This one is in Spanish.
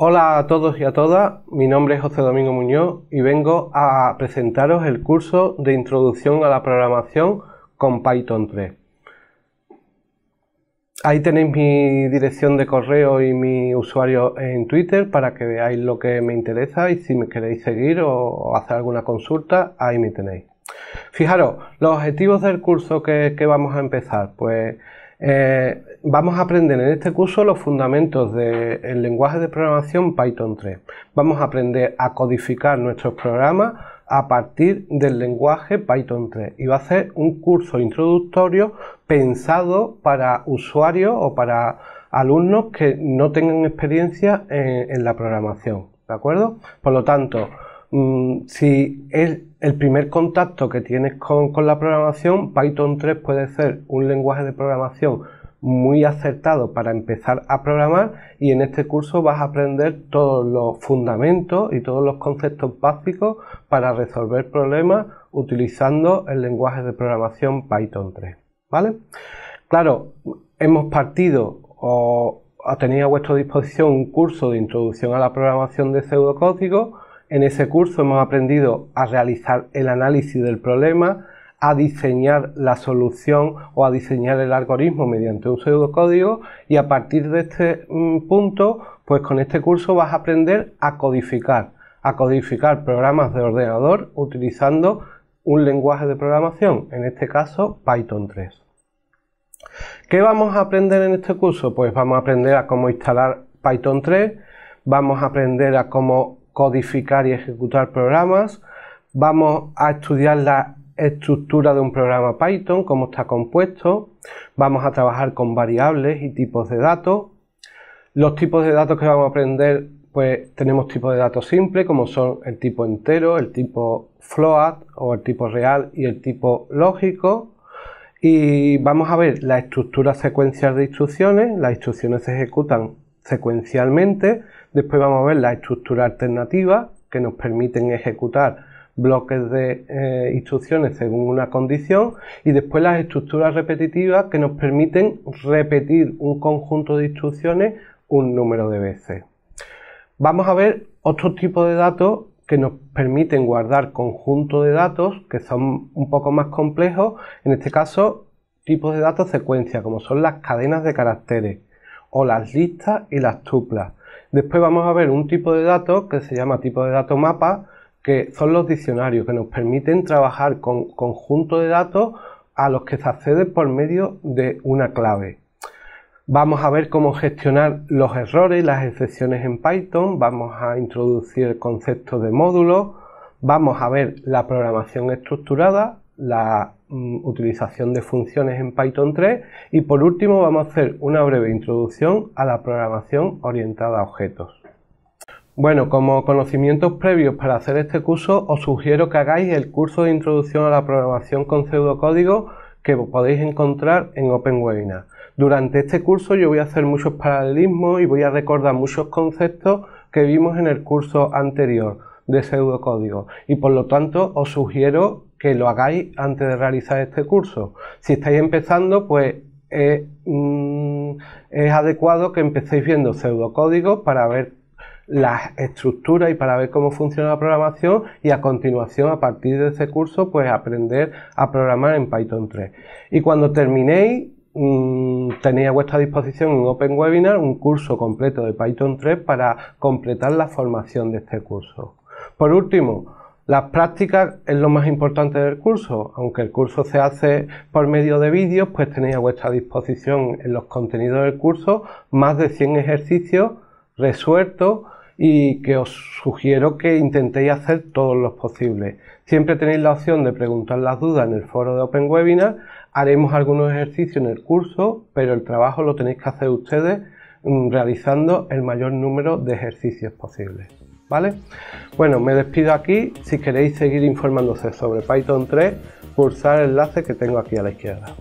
Hola a todos y a todas, mi nombre es José Domingo Muñoz y vengo a presentaros el curso de Introducción a la Programación con Python 3. Ahí tenéis mi dirección de correo y mi usuario en Twitter para que veáis lo que me interesa y si me queréis seguir o hacer alguna consulta, ahí me tenéis. Fijaros, los objetivos del curso que, vamos a empezar, pues eh, vamos a aprender en este curso los fundamentos del lenguaje de programación Python 3. Vamos a aprender a codificar nuestros programas a partir del lenguaje Python 3 y va a ser un curso introductorio pensado para usuarios o para alumnos que no tengan experiencia en, en la programación. ¿De acuerdo? Por lo tanto, Mm, si es el primer contacto que tienes con, la programación, Python 3 puede ser un lenguaje de programación muy acertado para empezar a programar y en este curso vas a aprender todos los fundamentos y todos los conceptos básicos para resolver problemas utilizando el lenguaje de programación Python 3. ¿Vale? Claro, hemos partido o tenéis a vuestra disposición un curso de introducción a la programación de pseudocódigo en ese curso hemos aprendido a realizar el análisis del problema, a diseñar la solución o a diseñar el algoritmo mediante un pseudocódigo y a partir de este mm, punto, pues con este curso vas a aprender a codificar, a codificar programas de ordenador utilizando un lenguaje de programación, en este caso Python 3. ¿Qué vamos a aprender en este curso? Pues vamos a aprender a cómo instalar Python 3, vamos a aprender a cómo codificar y ejecutar programas. Vamos a estudiar la estructura de un programa Python, cómo está compuesto. Vamos a trabajar con variables y tipos de datos. Los tipos de datos que vamos a aprender, pues tenemos tipos de datos simples, como son el tipo entero, el tipo float o el tipo real y el tipo lógico. Y vamos a ver la estructura secuencial de instrucciones. Las instrucciones se ejecutan secuencialmente. Después vamos a ver las estructuras alternativas que nos permiten ejecutar bloques de eh, instrucciones según una condición y después las estructuras repetitivas que nos permiten repetir un conjunto de instrucciones un número de veces. Vamos a ver otro tipo de datos que nos permiten guardar conjuntos de datos que son un poco más complejos, en este caso tipos de datos secuencia como son las cadenas de caracteres o las listas y las tuplas. Después vamos a ver un tipo de datos que se llama tipo de datos mapa, que son los diccionarios que nos permiten trabajar con conjunto de datos a los que se accede por medio de una clave. Vamos a ver cómo gestionar los errores y las excepciones en Python, vamos a introducir el concepto de módulo, vamos a ver la programación estructurada, la Mm, utilización de funciones en Python 3 y por último vamos a hacer una breve introducción a la programación orientada a objetos. Bueno, como conocimientos previos para hacer este curso os sugiero que hagáis el curso de introducción a la programación con pseudocódigo que podéis encontrar en webinar Durante este curso yo voy a hacer muchos paralelismos y voy a recordar muchos conceptos que vimos en el curso anterior de pseudocódigo y por lo tanto os sugiero que lo hagáis antes de realizar este curso. Si estáis empezando, pues mm, es adecuado que empecéis viendo pseudocódigos para ver las estructuras y para ver cómo funciona la programación y a continuación a partir de ese curso pues aprender a programar en Python 3 y cuando terminéis mm, tenéis a vuestra disposición un Open Webinar un curso completo de Python 3 para completar la formación de este curso por último las prácticas es lo más importante del curso. Aunque el curso se hace por medio de vídeos, pues tenéis a vuestra disposición en los contenidos del curso más de 100 ejercicios resueltos y que os sugiero que intentéis hacer todos los posibles. Siempre tenéis la opción de preguntar las dudas en el foro de Open Webinar. Haremos algunos ejercicios en el curso, pero el trabajo lo tenéis que hacer ustedes mm, realizando el mayor número de ejercicios posibles. ¿vale? Bueno, me despido aquí. Si queréis seguir informándose sobre Python 3, pulsar el enlace que tengo aquí a la izquierda.